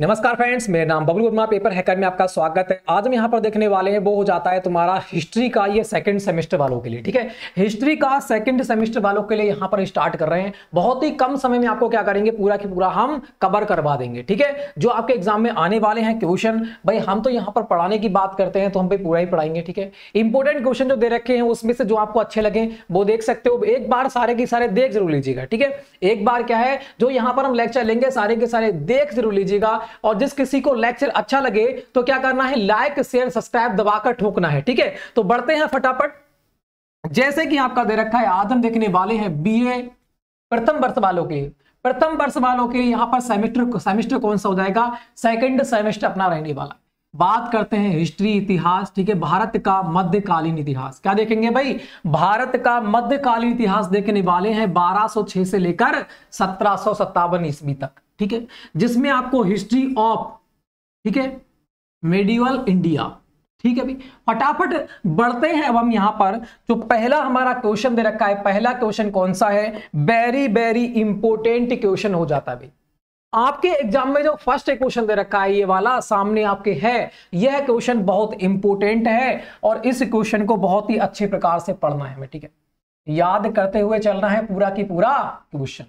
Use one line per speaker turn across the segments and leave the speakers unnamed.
नमस्कार फ्रेंड्स मेरा नाम बबलू वर्मा पेपर हैकर में आपका स्वागत है आज हम यहाँ पर देखने वाले हैं वो हो जाता है तुम्हारा हिस्ट्री का ये सेकंड सेमेस्टर वालों के लिए ठीक है हिस्ट्री का सेकंड सेमेस्टर वालों के लिए यहाँ पर स्टार्ट कर रहे हैं बहुत ही कम समय में आपको क्या करेंगे पूरा की पूरा हम कवर करवा देंगे ठीक है जो आपके एग्जाम में आने वाले हैं क्वेश्चन भाई हम तो यहाँ पर पढ़ाने की बात करते हैं तो हम भाई पूरा ही पढ़ाएंगे ठीक है इंपॉर्टेंट क्वेश्चन जो दे रखे हैं उसमें से जो आपको अच्छे लगे वो देख सकते हो एक बार सारे के सारे देख जरूर लीजिएगा ठीक है एक बार क्या है जो यहाँ पर हम लेक्चर लेंगे सारे के सारे देख जरूर लीजिएगा और जिस किसी को लेक्चर अच्छा लगे तो क्या करना है लाइक शेयर सब्सक्राइब दबाकर ठोकना है ठीक है तो बढ़ते हैं फटाफट जैसे कि आपका दे रखा है आदम देखने वाले हैं बी प्रथम वर्ष वालों के प्रथम वर्ष वालों के लिए यहाँ पर सेमेस्टर सेमेस्टर कौन सा हो जाएगा सेकेंड सेमेस्टर अपना रहने वाला बात करते हैं हिस्ट्री इतिहास ठीक है भारत का मध्यकालीन इतिहास क्या देखेंगे भाई भारत का मध्यकालीन इतिहास देखने वाले हैं 1206 से लेकर सत्रह ईस्वी तक ठीक है जिसमें आपको हिस्ट्री ऑफ ठीक है मेडिवल इंडिया ठीक है भाई फटाफट बढ़ते हैं अब हम यहां पर जो पहला हमारा क्वेश्चन दे रखा है पहला क्वेश्चन कौन सा है वेरी वेरी इंपोर्टेंट क्वेश्चन हो जाता है भाई आपके एग्जाम में जो फर्स्ट क्वेश्चन दे रखा है ये वाला सामने आपके है यह क्वेश्चन बहुत इंपोर्टेंट है और इस क्वेश्चन को बहुत ही अच्छे प्रकार से पढ़ना है हमें ठीक है याद करते हुए चलना है पूरा की पूरा क्वेश्चन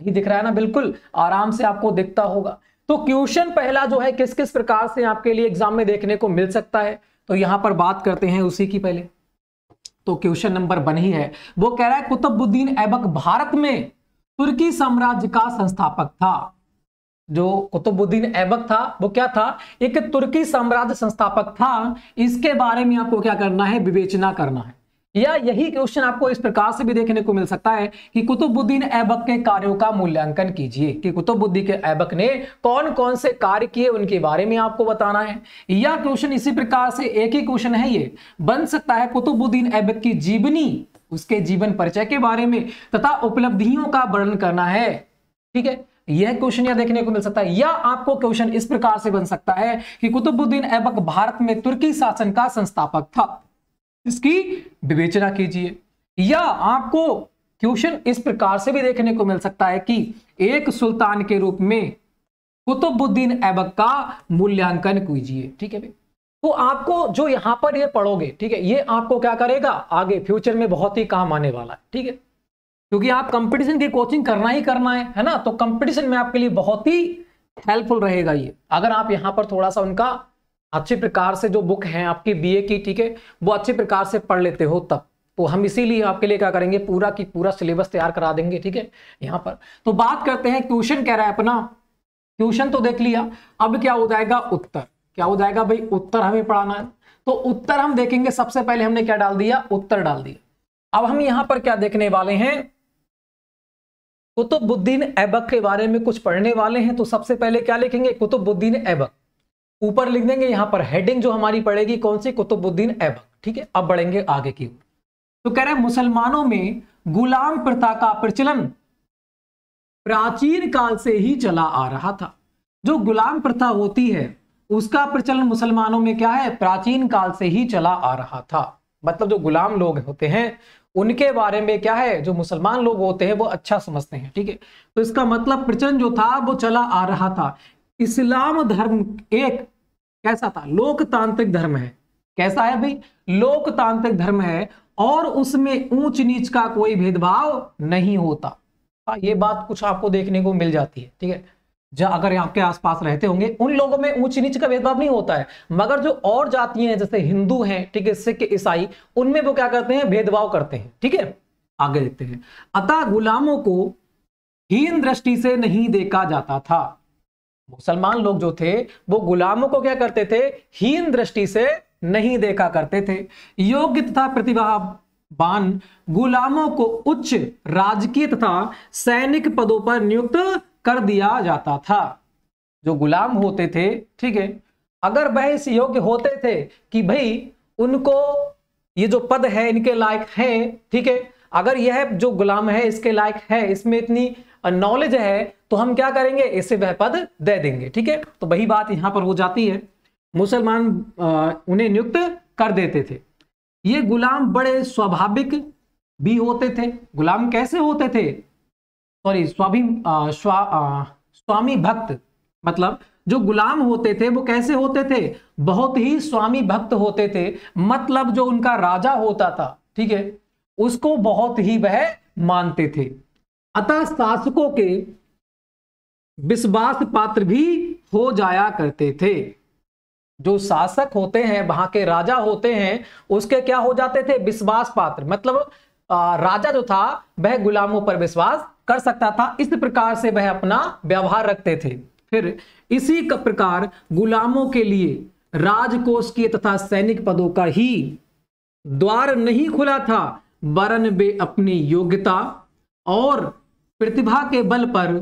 सही दिख रहा है ना बिल्कुल आराम से आपको दिखता होगा तो क्वेश्चन पहला जो है किस किस प्रकार से आपके लिए एग्जाम में देखने को मिल सकता है तो यहां पर बात करते हैं उसी की पहले तो क्वेश्चन नंबर वन ही है वो कह रहा है कुतुबुद्दीन ऐबक भारत में तुर्की साम्राज्य का संस्थापक था जो कुतुबुद्दीन ऐबक था वो क्या था एक तुर्की साम्राज्य संस्थापक था इसके बारे में आपको क्या करना है विवेचना करना है या यही क्वेश्चन आपको इस प्रकार से भी देखने को मिल सकता है कि कुतुबुद्दीन ऐबक के कार्यों का मूल्यांकन कीजिए कि कुतुबुद्दी के ऐबक ने कौन कौन से कार्य किए उनके बारे में आपको बताना है या क्वेश्चन इसी प्रकार से एक ही क्वेश्चन है ये बन सकता है कुतुबुद्दीन ऐबक की जीवनी उसके जीवन परिचय के बारे में तथा उपलब्धियों का वर्णन करना है ठीक है यह क्वेश्चन यह देखने को मिल सकता है या आपको क्वेश्चन इस प्रकार से बन सकता है कि कुतुबुद्दीन ऐबक भारत में तुर्की शासन का संस्थापक था इसकी विवेचना कीजिए या आपको क्वेश्चन इस प्रकार से भी देखने को मिल सकता है कि एक सुल्तान के रूप में कुतुबुद्दीन ऐबक का मूल्यांकन कीजिए ठीक है भाई तो आपको जो यहां पर ये पढ़ोगे ठीक है ये आपको क्या करेगा आगे फ्यूचर में बहुत ही काम आने वाला है ठीक है क्योंकि आप कंपटीशन की कोचिंग करना ही करना है है ना तो कंपटीशन में आपके लिए बहुत ही हेल्पफुल रहेगा ये अगर आप यहां पर थोड़ा सा उनका अच्छे प्रकार से जो बुक है आपकी बीए की ठीक है वो अच्छे प्रकार से पढ़ लेते हो तब तो हम इसीलिए आपके लिए क्या करेंगे पूरा की पूरा सिलेबस तैयार करा देंगे ठीक है यहाँ पर तो बात करते हैं क्वेश्चन कह रहा है अपना क्वेश्चन तो देख लिया अब क्या हो जाएगा उत्तर क्या हो जाएगा भाई उत्तर हमें पढ़ाना है तो उत्तर हम देखेंगे सबसे पहले हमने क्या डाल दिया उत्तर डाल दिया अब हम यहां पर क्या देखने वाले हैं कुतुबुद्दीन ऐबक के बारे में कुछ पढ़ने वाले हैं तो सबसे पहले क्या लिखेंगे कुतुबुद्दीन ऐबक ऊपर लिख देंगे यहाँ पर हेडिंग जो हमारी पड़ेगी कौन सी कुतुबुद्दीन ऐबक ठीक है अब बढ़ेंगे आगे की ओर तो कह रहे हैं मुसलमानों में गुलाम प्रथा का प्रचलन प्राचीन काल से ही चला आ रहा था जो गुलाम प्रथा होती है उसका प्रचलन मुसलमानों में क्या है प्राचीन काल से ही चला आ रहा था मतलब जो गुलाम लोग होते हैं उनके बारे में क्या है जो मुसलमान लोग होते हैं वो अच्छा समझते हैं ठीक है तो इसका मतलब प्रचलन जो था वो चला आ रहा था इस्लाम धर्म एक कैसा था लोकतांत्रिक धर्म है कैसा है भाई लोकतांत्रिक धर्म है और उसमें ऊंच नीच का कोई भेदभाव नहीं होता हाँ, ये बात कुछ आपको देखने को मिल जाती है ठीक है जब अगर आपके आसपास रहते होंगे उन लोगों में ऊंच नीच का भेदभाव नहीं होता है मगर जो और जातियां हैं जैसे हिंदू हैं ठीक है सिख ईसाई उनमें वो क्या करते हैं भेदभाव करते हैं ठीक है आगे देखते हैं अतः गुलामों को हीन दृष्टि से नहीं देखा जाता था मुसलमान लोग जो थे वो गुलामों को क्या करते थे हीन दृष्टि से नहीं देखा करते थे योग्य तथा प्रतिभावान गुलामों को उच्च राजकीय तथा सैनिक पदों पर नियुक्त कर दिया जाता था जो गुलाम होते थे ठीक है अगर वह इस योग्य होते थे कि भाई उनको ये जो पद है इनके लायक है ठीक है अगर यह जो गुलाम है इसके लायक है इसमें इतनी नॉलेज है तो हम क्या करेंगे इसे वह पद दे देंगे ठीक है तो वही बात यहां पर हो जाती है मुसलमान उन्हें नियुक्त कर देते थे ये गुलाम बड़े स्वाभाविक भी होते थे गुलाम कैसे होते थे सॉरी स्वाभि स्वा, स्वामी भक्त मतलब जो गुलाम होते थे वो कैसे होते थे बहुत ही स्वामी भक्त होते थे मतलब जो उनका राजा होता था ठीक है उसको बहुत ही वह मानते थे अतः शासकों के विश्वास पात्र भी हो जाया करते थे जो शासक होते हैं वहां के राजा होते हैं उसके क्या हो जाते थे विश्वास पात्र मतलब आ, राजा जो था वह गुलामों पर विश्वास कर सकता था इस प्रकार से वह अपना व्यवहार रखते थे फिर इसी का प्रकार गुलामों के लिए राजकोष के तथा सैनिक पदों का ही द्वार नहीं खुला था वरन वे अपनी योग्यता और प्रतिभा के बल पर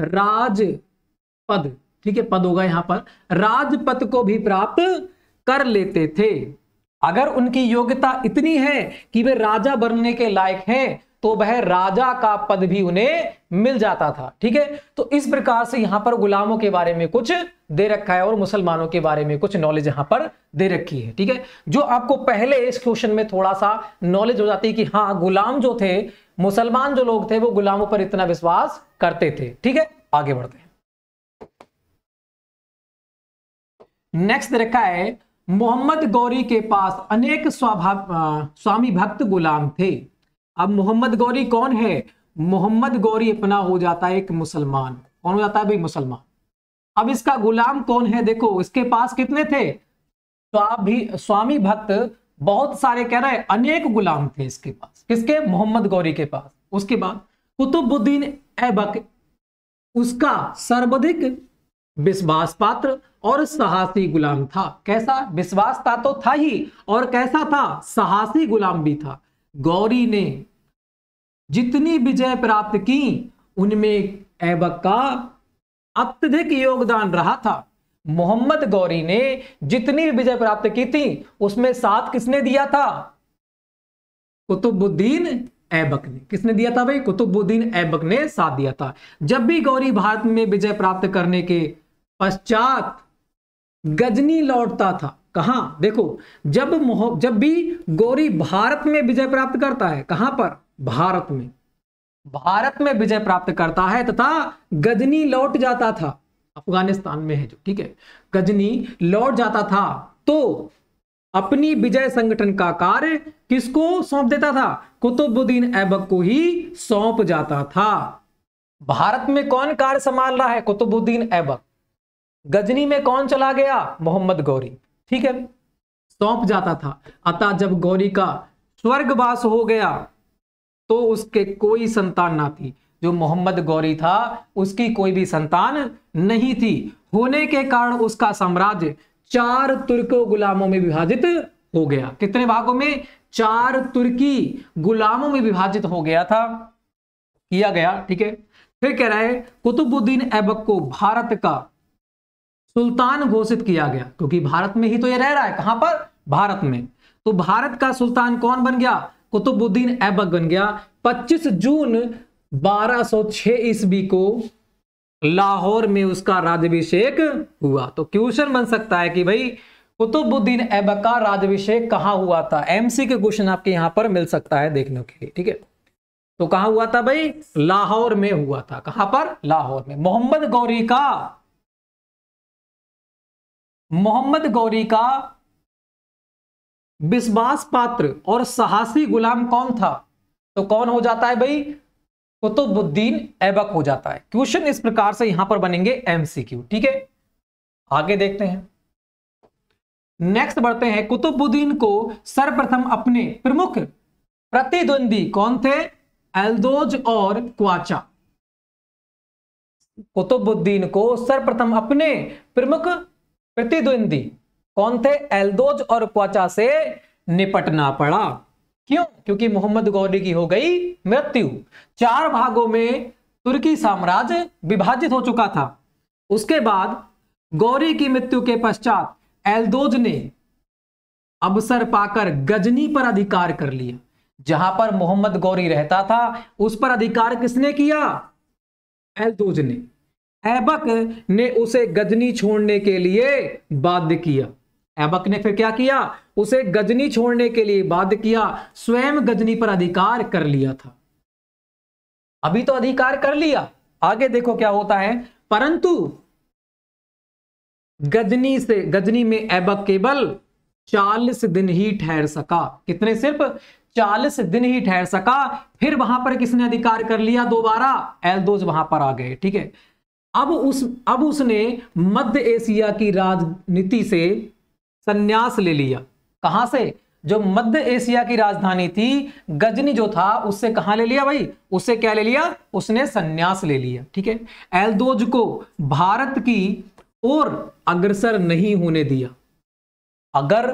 राज पद ठीक है पद होगा यहां पर राजपद को भी प्राप्त कर लेते थे अगर उनकी योग्यता इतनी है कि वे राजा बनने के लायक हैं तो वह राजा का पद भी उन्हें मिल जाता था ठीक है तो इस प्रकार से यहां पर गुलामों के बारे में कुछ दे रखा है और मुसलमानों के बारे में कुछ नॉलेज यहां पर दे रखी है ठीक है जो आपको पहले इस क्वेश्चन में थोड़ा सा नॉलेज हो जाती है कि हाँ गुलाम जो थे मुसलमान जो लोग थे वो गुलामों पर इतना विश्वास करते थे ठीक है आगे बढ़ते हैं नेक्स्ट रखा है मोहम्मद गौरी के पास अनेक स्वाभाव स्वामी भक्त गुलाम थे अब मोहम्मद गौरी कौन है मोहम्मद गौरी अपना हो जाता है एक मुसलमान कौन हो जाता है भाई मुसलमान अब इसका गुलाम कौन है देखो इसके पास कितने थे तो आप भी स्वामी भक्त बहुत सारे कह रहे हैं अनेक गुलाम थे इसके पास किसके मोहम्मद गौरी के पास उसके बाद कुतुबुद्दीन ऐबक उसका सर्वाधिक विश्वास पात्र और साहसी गुलाम था कैसा विश्वास था तो था ही और कैसा था साहसी गुलाम भी था गौरी ने जितनी विजय प्राप्त की उनमें ऐबक का अत्यधिक योगदान रहा था मोहम्मद गौरी ने जितनी विजय प्राप्त की थी उसमें साथ किसने दिया था कुतुबुद्दीन ऐबक ने किसने दिया था भाई कुतुबुद्दीन ऐबक ने साथ दिया था जब भी गौरी भारत में विजय प्राप्त करने के पश्चात गजनी लौटता था कहा देखो जब मोह जब भी गौरी भारत में विजय प्राप्त करता है कहां पर भारत में भारत में विजय प्राप्त करता है तथा गजनी लौट जाता था अफगानिस्तान में है जो ठीक है गजनी लौट जाता था तो अपनी विजय संगठन का कार्य किसको सौंप देता था कुतुबुद्दीन ऐबक को ही सौंप जाता था भारत में कौन कार्य संभाल रहा है कुतुबुद्दीन ऐबक गजनी में कौन चला गया मोहम्मद गौरी ठीक है सौंप जाता था अतः जब गौरी का स्वर्गवास हो गया तो उसके कोई संतान ना थी जो मोहम्मद गौरी था उसकी कोई भी संतान नहीं थी होने के कारण उसका साम्राज्य चार तुर्क गुलामों में विभाजित हो गया कितने भागों में चार तुर्की गुलामों में विभाजित हो गया था किया गया ठीक है फिर कह रहा है कुतुबुद्दीन ऐबक को भारत का सुल्तान घोषित किया गया क्योंकि भारत में ही तो ये रह रहा है कहां पर भारत में तो भारत का सुल्तान कौन बन गया कुतुबुद्दीन ऐबक बन गया 25 जून 1206 ईस्वी को लाहौर में उसका राज्यभिषेक हुआ तो क्वेश्चन बन सकता है कि भाई कुतुबुद्दीन ऐबक का राज्यभिषेक कहां हुआ था एमसी के क्वेश्चन आपके यहां पर मिल सकता है देखने के लिए ठीक है तो कहा हुआ था भाई लाहौर में हुआ था कहां पर लाहौर में मोहम्मद गौरी का मोहम्मद गौरी का विश्वास पात्र और साहसी गुलाम कौन था तो कौन हो जाता है भाई कुतुबुद्दीन तो ऐबक हो जाता है क्वेश्चन इस प्रकार से यहां पर बनेंगे एमसीक्यू ठीक है आगे देखते हैं नेक्स्ट बढ़ते हैं कुतुबुद्दीन को सर्वप्रथम अपने प्रमुख प्रतिद्वंदी कौन थे एल्दोज और क्वाचा कुतुबुद्दीन को सर्वप्रथम अपने प्रमुख प्रतिद्वंदी कौन थे एल्दोज और क्वाचा से निपटना पड़ा क्यों क्योंकि मोहम्मद गौरी की हो गई मृत्यु चार भागों में तुर्की साम्राज्य विभाजित हो चुका था उसके बाद गौरी की मृत्यु के पश्चात एल्दोज ने अवसर पाकर गजनी पर अधिकार कर लिया जहां पर मोहम्मद गौरी रहता था उस पर अधिकार किसने किया एल्दोज ने ऐबक ने उसे गजनी छोड़ने के लिए बाध्य किया ऐबक ने फिर क्या किया उसे गजनी छोड़ने के लिए बाध्य किया स्वयं गजनी पर अधिकार कर लिया था अभी तो अधिकार कर लिया आगे देखो क्या होता है परंतु गजनी से गजनी में ऐबक केवल चालीस दिन ही ठहर सका कितने सिर्फ चालीस दिन ही ठहर सका फिर वहां पर किसने अधिकार कर लिया दोबारा एल्दोज वहां पर आ गए ठीक है अब उस अब उसने मध्य एशिया की राजनीति से संन्यास ले लिया कहां से जो मध्य एशिया की राजधानी थी गजनी जो था उससे कहां ले लिया भाई उससे क्या ले लिया उसने संन्यास ले लिया ठीक है एलदोज को भारत की ओर अग्रसर नहीं होने दिया अगर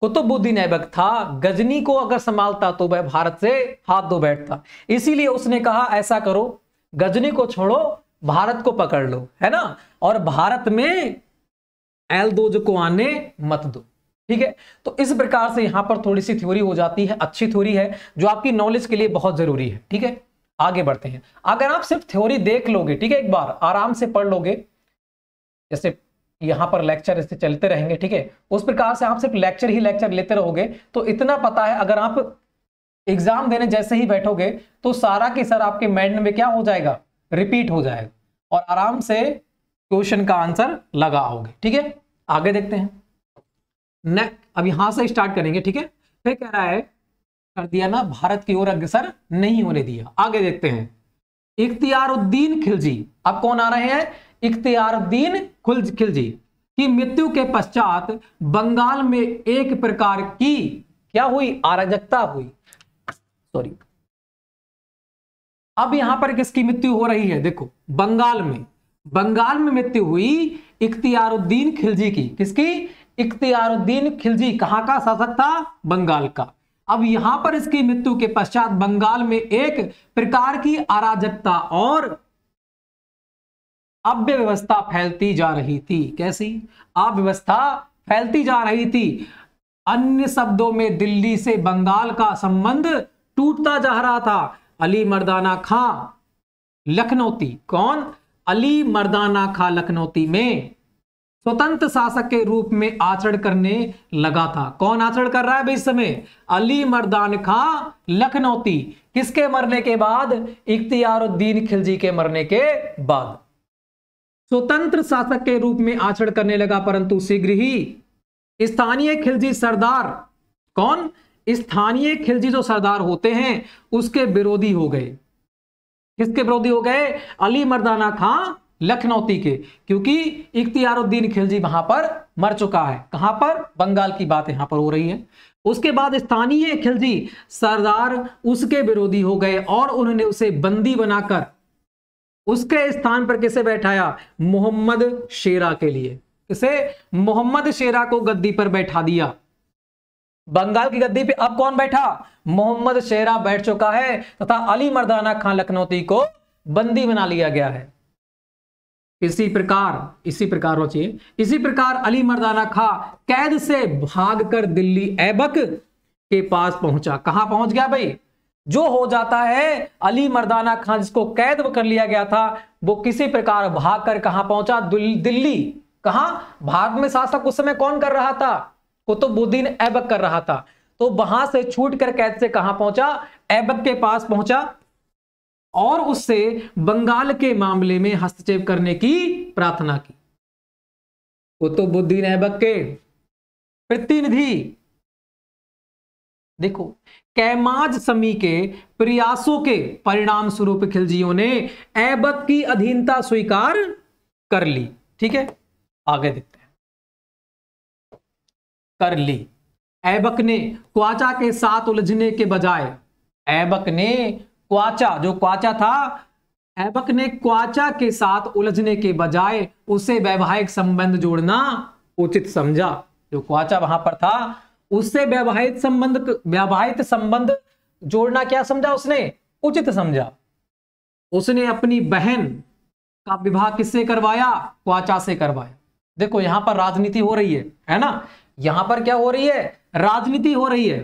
कुतुबुद्दीन ऐबक था गजनी को अगर संभालता तो वह भारत से हाथ धो बैठता इसीलिए उसने कहा ऐसा करो गजनी को छोड़ो भारत को पकड़ लो है ना और भारत में एल दोज को आने मत दो ठीक है तो इस प्रकार से यहां पर थोड़ी सी थ्योरी हो जाती है अच्छी थ्योरी है जो आपकी नॉलेज के लिए बहुत जरूरी है ठीक है आगे बढ़ते हैं अगर आप सिर्फ थ्योरी देख लोगे ठीक है एक बार आराम से पढ़ लोगे जैसे यहां पर लेक्चर इससे चलते रहेंगे ठीक है उस प्रकार से आप सिर्फ लेक्चर ही लेक्चर लेते रहोगे तो इतना पता है अगर आप एग्जाम देने जैसे ही बैठोगे तो सारा के सर आपके माइंड में क्या हो जाएगा रिपीट हो जाएगा और आराम से क्वेश्चन का आंसर लगाओगे ठीक है आगे देखते हैं नेक अब यहां से स्टार्ट करेंगे ठीक है फिर कह रहा है कर दिया ना भारत की ओर अग्रसर नहीं होने दिया आगे देखते हैं इख्तियारुद्दीन खिलजी अब कौन आ रहे हैं इख्तियारुद्दीन खिलजी की मृत्यु के पश्चात बंगाल में एक प्रकार की क्या हुई अराजकता हुई सॉरी अब यहां पर किसकी मृत्यु हो रही है देखो बंगाल में बंगाल में मृत्यु हुई इख्तियारुद्दीन खिलजी की किसकी इख्तियारुद्दीन खिलजी कहां का शासक था बंगाल का अब यहां पर इसकी मृत्यु के पश्चात बंगाल में एक प्रकार की अराजकता और अव्यवस्था फैलती जा रही थी कैसी अव्यवस्था फैलती जा रही थी अन्य शब्दों में दिल्ली से बंगाल का संबंध टूटता जा रहा था अली मर्दाना खां लखनौती कौन अली मर्दाना खां लखनौती में स्वतंत्र शासक के रूप में आचरण करने लगा था कौन आचरण कर रहा है इस समय अली मर्दान खां लखनौती किसके मरने के बाद इख्तियारुद्दीन खिलजी के मरने के बाद स्वतंत्र शासक के रूप में आचरण करने लगा परंतु शीघ्र ही स्थानीय खिलजी सरदार कौन स्थानीय खिलजी जो सरदार होते हैं उसके विरोधी हो गए किसके विरोधी हो गए अली मर्दाना खां लखनौती के क्योंकि इख्तियारुद्दीन खिलजी वहां पर मर चुका है कहां पर बंगाल की बात यहां पर हो रही है उसके बाद स्थानीय खिलजी सरदार उसके विरोधी हो गए और उन्होंने उसे बंदी बनाकर उसके स्थान पर किसे बैठाया मोहम्मद शेरा के लिए किसे मोहम्मद शेरा को गद्दी पर बैठा दिया बंगाल की गद्दी पे अब कौन बैठा मोहम्मद शेरा बैठ चुका है तथा अली मर्दाना खान लखनौती को बंदी बना लिया गया है इसी प्रकार इसी प्रकार रोचिए इसी प्रकार अली मर्दाना खां कैद से भागकर दिल्ली ऐबक के पास पहुंचा कहां पहुंच गया भाई जो हो जाता है अली मर्दाना खान जिसको कैद कर लिया गया था वो किसी प्रकार भागकर कहां पहुंचा दिल्ली कहा भारत में शासक उस समय कौन कर रहा था कुतुबुद्दीन ऐबक कर रहा था तो वहां से छूट कर कैद से कहां पहुंचा ऐबक के पास पहुंचा और उससे बंगाल के मामले में हस्तक्षेप करने की प्रार्थना की कुतुबुद्दीन ऐबक के प्रतिनिधि देखो कैमाज समी के प्रयासों के परिणाम स्वरूप खिलजियों ने ऐबक की अधीनता स्वीकार कर ली ठीक है आगे देखते कर ली ऐबक ने क्वाचा के साथ उलझने के बजाय ऐबक ने क्वाचा जो क्वाचा था ऐबक ने क्वाचा के साथ उलझने के बजाय उसे वैवाहिक संबंध जोड़ना उचित समझा जो क्वाचा वहां पर था उससे वैवाहिक संबंध वैवाहिक संबंध जोड़ना क्या समझा उसने उचित समझा उसने अपनी बहन का विवाह किससे करवाया क्वाचा से करवाया देखो यहां पर राजनीति हो रही है है ना यहां पर क्या हो रही है राजनीति हो रही है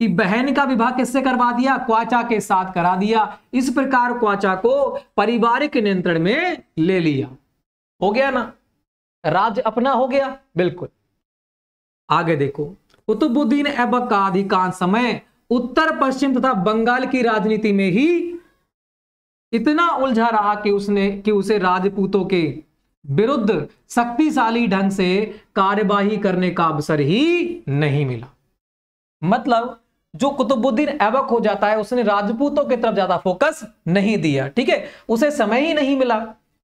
कि बहन का विवाह किससे करवा दिया क्वाचा के साथ करा दिया इस प्रकार क्वाचा को पारिवारिक नियंत्रण में ले लिया हो गया ना राज अपना हो गया बिल्कुल आगे देखो कुतुबुद्दीन ऐबक का अधिकांश समय उत्तर पश्चिम तथा बंगाल की राजनीति में ही इतना उलझा रहा कि उसने कि उसे राजपूतों के विरुद्ध शक्तिशाली ढंग से कार्यवाही करने का अवसर ही नहीं मिला मतलब जो कुतुबुद्दीन एवक हो जाता है उसने राजपूतों की तरफ ज्यादा फोकस नहीं दिया ठीक है उसे समय ही नहीं मिला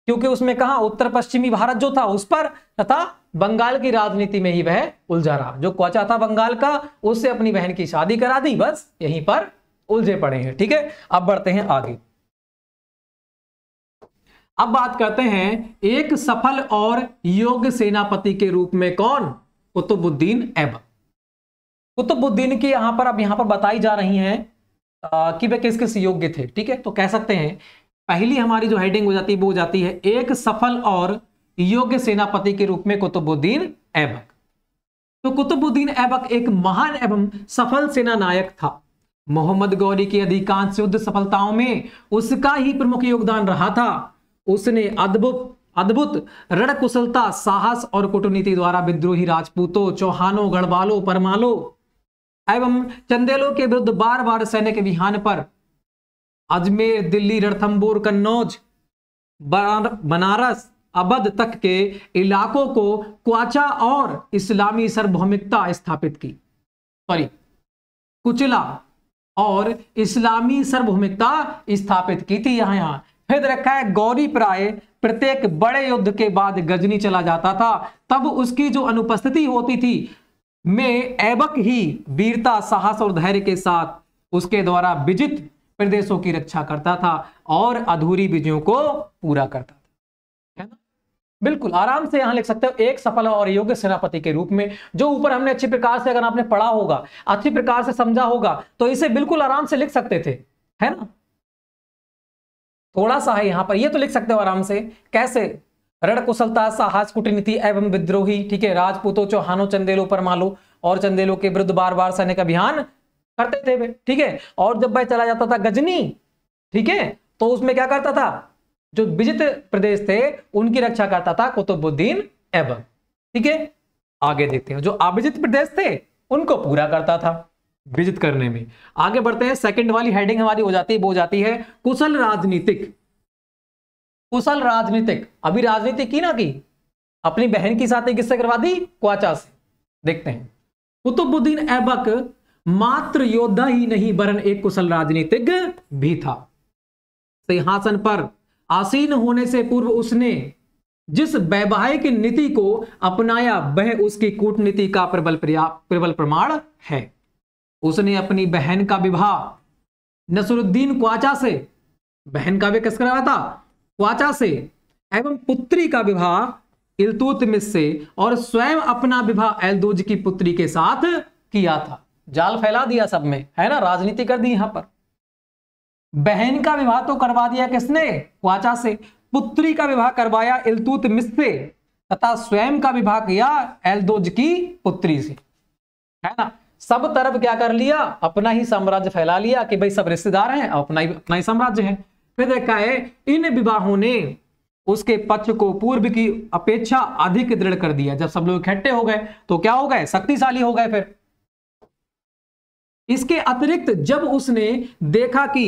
क्योंकि उसमें कहा उत्तर पश्चिमी भारत जो था उस पर तथा बंगाल की राजनीति में ही वह उलझा रहा जो क्वचा था बंगाल का उससे अपनी बहन की शादी करा दी बस यहीं पर उलझे पड़े हैं ठीक है अब बढ़ते हैं आगे अब बात करते हैं एक सफल और योग्य सेनापति के रूप में कौन कुतुबुद्दीन ऐबक कुतुबुद्दीन की यहां पर अब यहां पर बताई जा रही है कि वे किस किस योग्य थे ठीक है तो कह सकते हैं पहली हमारी जो हेडिंग हो जाती है वो हो जाती है एक सफल और योग्य सेनापति के रूप में कुतुबुद्दीन ऐबक तो कुतुबुद्दीन ऐबक एक महान एवं सफल सेना नायक था मोहम्मद गौरी की अधिकांश युद्ध सफलताओं में उसका ही प्रमुख योगदान रहा था उसने अद्भुत अद्भुत रण कुशलता साहस और कूटनीति द्वारा विद्रोही राजपूतों चौहानों गढ़वालों परमालों एवं चंदेलों के विरुद्ध बार बार सैनिक विहान पर अजमेर दिल्ली रणथम्बोर कन्नौज बनारस अबध तक के इलाकों को क्वाचा और इस्लामी सार्वभौमिकता स्थापित की सॉरी कुचला और इस्लामी सार्वभौमिकता स्थापित की थी यहां यहां फिर रखा है गौरी प्राय प्रत्येक बड़े युद्ध के बाद गजनी चला जाता था तब उसकी जो अनुपस्थिति होती थी में एबक ही वीरता साहस और धैर्य के साथ उसके द्वारा विजित प्रदेशों की रक्षा करता था और अधूरी विजयों को पूरा करता था है ना बिल्कुल आराम से यहां लिख सकते हो एक सफल और योग्य सेनापति के रूप में जो ऊपर हमने अच्छी प्रकार से अगर आपने पढ़ा होगा अच्छी प्रकार से समझा होगा तो इसे बिल्कुल आराम से लिख सकते थे है ना थोड़ा सा है यहां पर ये तो लिख सकते हो आराम से कैसे रण कुशलता साहस कुटनीति एवं विद्रोही ठीक है राजपूतों चौहानों चंदेलों मालो और चंदेलों के विरुद्ध बार बार सैनिक अभियान करते थे वे ठीक है और जब वह चला जाता था गजनी ठीक है तो उसमें क्या करता था जो विजित प्रदेश थे उनकी रक्षा करता था कुतुबुद्दीन एवं ठीक है आगे देखते हैं जो अभिजित प्रदेश थे उनको पूरा करता था विजित करने में आगे बढ़ते हैं सेकंड वाली हेडिंग हमारी हो जाती है वो जाती है कुशल राजनीतिक कुशल राजनीतिक अभी राजनीति की ना की अपनी बहन की साथ किससे करवा दी क्वाचा से देखते हैं कुतुबुद्दीन ऐबक मात्र योद्धा ही नहीं बरन एक कुशल राजनीतिक भी था सिंहासन पर आसीन होने से पूर्व उसने जिस वैवाहिक नीति को अपनाया वह उसकी कूटनीति का प्रबल प्रबल प्रमाण है उसने अपनी बहन का विवाह नसरुद्दीन क्वाचा से बहन का भी किस करवाया था क्वाचा से एवं पुत्री का विवाह इलतुतमिस से और स्वयं अपना विवाह एलदोज की पुत्री के साथ किया था जाल फैला दिया सब में है ना राजनीति कर दी यहां पर बहन का विवाह तो करवा दिया किसने क्वाचा से पुत्री का विवाह करवाया इलतुतमिस से तथा स्वयं का विवाह किया एलदोज की पुत्री से है ना सब तरफ क्या कर लिया अपना ही साम्राज्य फैला लिया कि भाई सब रिश्तेदार हैं अपना ही अपना ही साम्राज्य है फिर देखा है इन विवाहों ने उसके पक्ष को पूर्व की अपेक्षा अधिक दृढ़ कर दिया जब सब लोग इकट्ठे हो गए तो क्या हो गए शक्तिशाली हो गए फिर इसके अतिरिक्त जब उसने देखा कि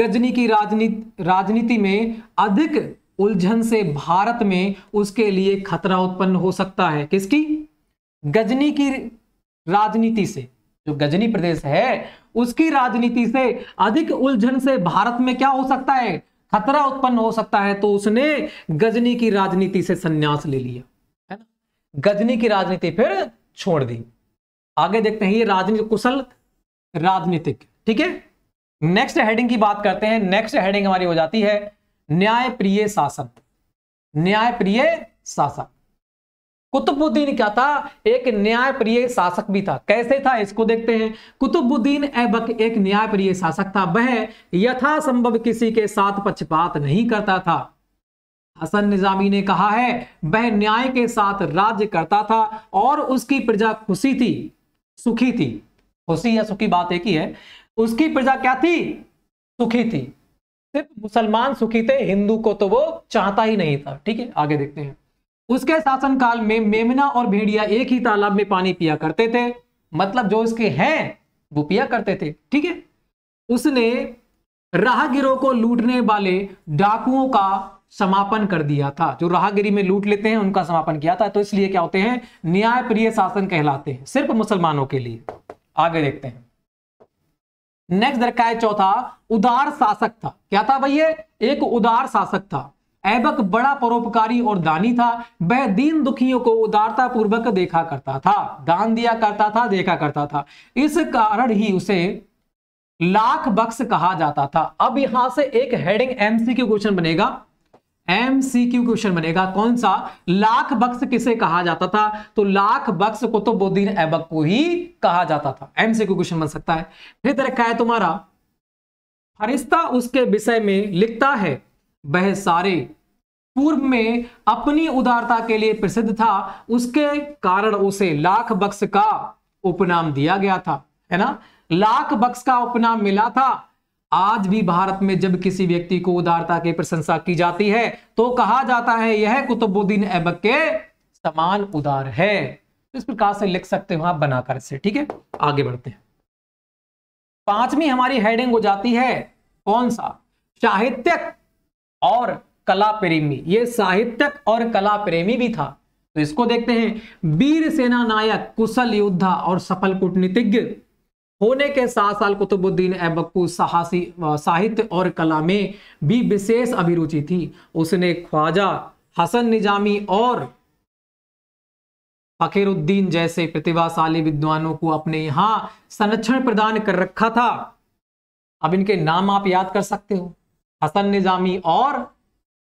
गजनी की राजनीति राजनीति में अधिक उलझन से भारत में उसके लिए खतरा उत्पन्न हो सकता है किसकी गजनी की राजनीति से जो गजनी प्रदेश है उसकी राजनीति से अधिक उलझन से भारत में क्या हो सकता है खतरा उत्पन्न हो सकता है तो उसने गजनी की राजनीति से संन्यास ले लिया है ना गजनी की राजनीति फिर छोड़ दी आगे देखते हैं ये राजनीति कुशल राजनीतिक ठीक है नेक्स्ट हेडिंग की बात करते हैं नेक्स्ट हेडिंग हमारी हो जाती है न्याय प्रिय शासन न्याय प्रिय शासन कुतुबुद्दीन क्या था एक न्यायप्रिय शासक भी था कैसे था इसको देखते हैं कुतुबुद्दीन ऐबक एक न्यायप्रिय शासक था वह यथासंभव किसी के साथ पक्षपात नहीं करता था हसन निजामी ने कहा है वह न्याय के साथ राज्य करता था और उसकी प्रजा खुशी थी सुखी थी खुशी या सुखी बात एक ही है उसकी प्रजा क्या थी सुखी थी सिर्फ मुसलमान सुखी थे हिंदू को तो वो चाहता ही नहीं था ठीक है आगे देखते हैं उसके शासनकाल में मेमना और भेड़िया एक ही तालाब में पानी पिया करते थे मतलब जो इसके हैं वो पिया करते थे ठीक है उसने राहगीरों को लूटने वाले डाकुओं का समापन कर दिया था जो राहगिरी में लूट लेते हैं उनका समापन किया था तो इसलिए क्या होते हैं न्यायप्रिय शासन कहलाते हैं सिर्फ मुसलमानों के लिए आगे देखते हैं नेक्स्ट रखा चौथा उदार शासक था क्या था भैया एक उदार शासक था ऐबक बड़ा परोपकारी और दानी था वह दीन दुखियों को उदारता पूर्वक देखा करता था दान दिया करता था देखा करता था इस कारण ही उसे लाख बक्स कहा जाता था अब यहां से एक हेडिंग एमसीक्यू क्वेश्चन बनेगा एमसीक्यू क्वेश्चन बनेगा कौन सा लाख बक्स किसे कहा जाता था तो लाख बक्स को तो बोदीन ऐबक को ही कहा जाता था एमसीक्यू क्वेश्चन बन सकता है फिर रखा है तुम्हारा फरिश्ता उसके विषय में लिखता है वह सारे पूर्व में अपनी उदारता के लिए प्रसिद्ध था उसके कारण उसे लाख बक्स का उपनाम दिया गया था है ना लाख बक्स का उपनाम मिला था आज भी भारत में जब किसी व्यक्ति को उदारता की प्रशंसा की जाती है तो कहा जाता है यह कुतुबुद्दीन ऐबक के समान उदार है तो इस प्रकार से लिख सकते हो आप बनाकर से ठीक है आगे बढ़ते हैं पांचवी हमारी हेडिंग हो जाती है कौन सा साहित्यक और कला प्रेमी ये साहित्यक और कला प्रेमी भी था तो इसको देखते हैं वीर सेना नायक कुशल योद्धा और सफल कूटनीतिज्ञ होने के साथ साल कुतुबुद्दीन ऐबक्कू साहसी साहित्य और कला में भी विशेष अभिरुचि थी उसने ख्वाजा हसन निजामी और फकीरुद्दीन जैसे प्रतिभाशाली विद्वानों को अपने यहां संरक्षण प्रदान कर रखा था अब इनके नाम आप याद कर सकते हो हसन निजामी और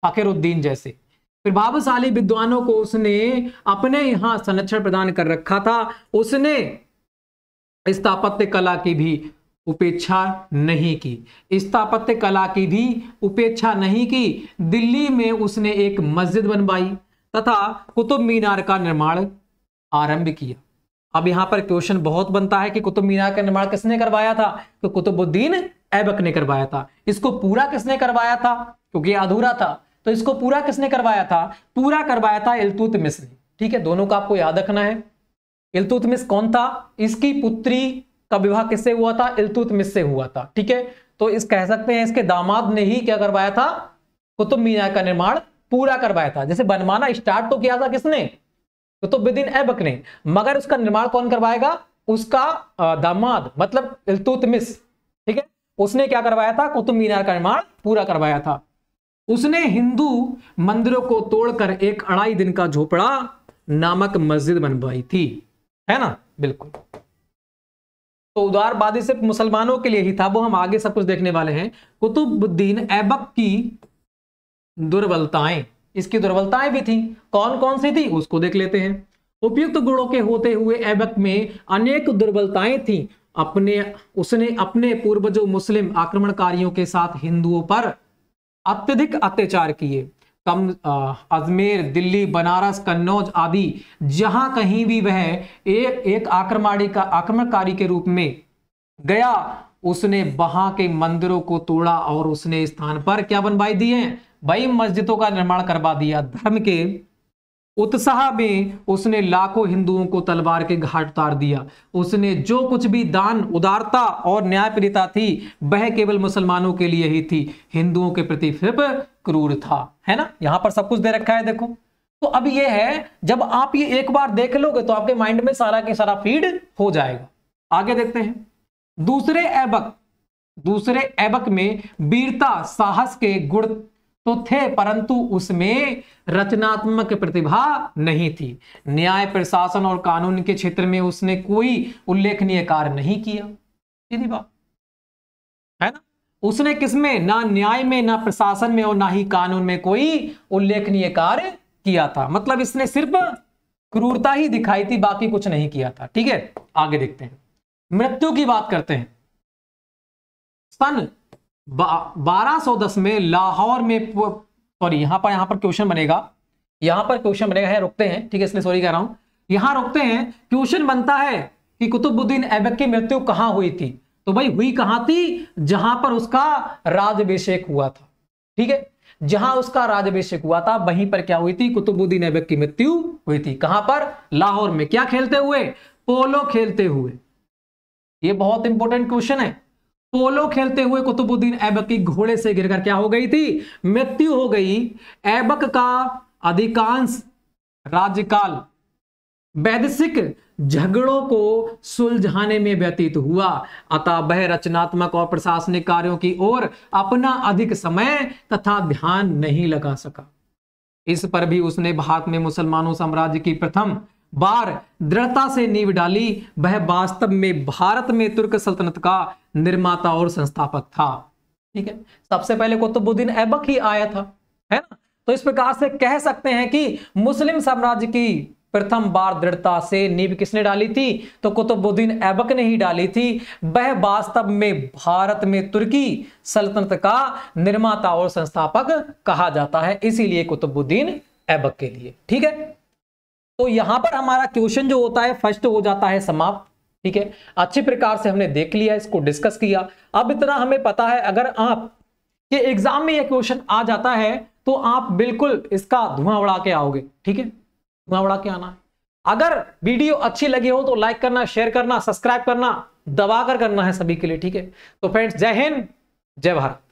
फ़कीरुद्दीन जैसे फिर साली विद्वानों को उसने अपने यहां संरक्षण प्रदान कर रखा था उसने स्थापत्य कला की भी उपेक्षा नहीं की स्थापत्य कला की भी उपेक्षा नहीं की दिल्ली में उसने एक मस्जिद बनवाई तथा कुतुब मीनार का निर्माण आरंभ किया अब यहां पर क्वेश्चन बहुत बनता है कि कुतुब मीनार का निर्माण किसने करवाया था तो कुतुबुद्दीन एबक ने करवाया था इसको पूरा किसने करवाया था क्योंकि अधूरा था तो इसको पूरा किसने करवाया था पूरा करवाया था इलतुत ने ठीक है दोनों का आपको याद रखना है इलतुतमिस कौन था इसकी पुत्री का विवाह किससे हुआ था इलतुतमिस से हुआ था ठीक है तो इस कह सकते हैं इसके दामाद ने ही क्या करवाया था कुतुब मीनार का निर्माण पूरा करवाया था जैसे बनवाना स्टार्ट तो किया था किसने कुतुबुद्दीन ऐबक ने मगर उसका निर्माण कौन करवाएगा उसका दामाद मतलब इलतुतमिस ठीक है उसने क्या करवाया था कुतुब मीनार का निर्माण पूरा करवाया था उसने हिंदू मंदिरों को तोड़कर एक अढ़ाई दिन का झोपड़ा नामक मस्जिद बनवाई थी है ना बिल्कुल तो उदारवादी सिर्फ मुसलमानों के लिए ही था वो हम आगे सब कुछ देखने वाले हैं कुतुबुद्दीन ऐबक की दुर्बलताएं इसकी दुर्बलताएं भी थी कौन कौन सी थी उसको देख लेते हैं उपयुक्त गुणों के होते हुए ऐबक में अनेक दुर्बलताएं थी अपने उसने अपने पूर्व जो मुस्लिम आक्रमणकारियों के साथ हिंदुओं पर अत्यधिक अत्याचार किए कम अजमेर दिल्ली बनारस कन्नौज आदि जहां कहीं भी वह एक एक आक्रमणी का आक्रमणकारी के रूप में गया उसने वहां के मंदिरों को तोड़ा और उसने स्थान पर क्या बनवाई दिए भाई मस्जिदों का निर्माण करवा दिया धर्म के उत्साह में उसने लाखों हिंदुओं को तलवार के घाट उतार दिया उसने जो कुछ भी दान उदारता और न्यायप्रियता थी वह केवल मुसलमानों के लिए ही थी हिंदुओं के प्रति फिर क्रूर था है ना यहां पर सब कुछ दे रखा है देखो तो अब ये है जब आप ये एक बार देख लोगे तो आपके माइंड में सारा के सारा फीड हो जाएगा आगे देखते हैं दूसरे ऐबक दूसरे ऐबक में वीरता साहस के गुण तो थे परंतु उसमें रचनात्मक प्रतिभा नहीं थी न्याय प्रशासन और कानून के क्षेत्र में उसने कोई उल्लेखनीय कार्य नहीं किया सीधी बात है ना उसने किसमें ना न्याय में ना प्रशासन में और ना ही कानून में कोई उल्लेखनीय कार्य किया था मतलब इसने सिर्फ क्रूरता ही दिखाई थी बाकी कुछ नहीं किया था ठीक है आगे देखते हैं मृत्यु की बात करते हैं सन 1210 में लाहौर में सॉरी यहां पर यहां पर क्वेश्चन बनेगा यहां पर क्वेश्चन बनेगा है रुकते हैं ठीक है इसलिए सॉरी कह रहा हूं यहां रुकते हैं क्वेश्चन बनता है कि कुतुबुद्दीन ऐबक की मृत्यु कहां हुई थी तो भाई हुई कहां थी जहां पर उसका राजभिषेक हुआ था ठीक है जहां उसका राजभिषेक हुआ था वहीं पर क्या हुई थी कुतुबुद्दीन ऐबक की मृत्यु हुई थी कहां पर लाहौर में क्या खेलते हुए पोलो खेलते हुए ये बहुत इंपॉर्टेंट क्वेश्चन है पोलो खेलते हुए कुतुबुद्दीन ऐबक की घोड़े से गिरकर क्या हो गई थी मृत्यु हो गई ऐबक का अधिकांश राज्यकाल वैदिक झगड़ों को सुलझाने में व्यतीत हुआ अतः वह रचनात्मक और प्रशासनिक कार्यों की ओर अपना अधिक समय तथा ध्यान नहीं लगा सका इस पर भी उसने भारत में मुसलमानों साम्राज्य की प्रथम बार दृढ़ता से नींव डाली वह वास्तव में भारत में तुर्क सल्तनत का निर्माता और संस्थापक था ठीक है सबसे पहले कुतुबुद्दीन ऐबक ही आया था है ना तो इस प्रकार से कह सकते हैं कि मुस्लिम साम्राज्य की प्रथम बार दृढ़ता से नींव किसने डाली थी तो कुतुबुद्दीन ऐबक ने ही डाली थी वह वास्तव में भारत में तुर्की सल्तनत का निर्माता और संस्थापक कहा जाता है इसीलिए कुतुबुद्दीन ऐबक के लिए ठीक है तो यहां पर हमारा क्वेश्चन जो होता है फर्स्ट हो जाता है समाप्त ठीक है अच्छे प्रकार से हमने देख लिया इसको डिस्कस किया अब इतना हमें पता है अगर आप के एग्जाम में यह क्वेश्चन आ जाता है तो आप बिल्कुल इसका धुआं उड़ा के आओगे ठीक है धुआं उड़ा के आना अगर वीडियो अच्छी लगी हो तो लाइक करना शेयर करना सब्सक्राइब करना दबाकर करना है सभी के लिए ठीक है तो फ्रेंड्स जय हिंद जय भारत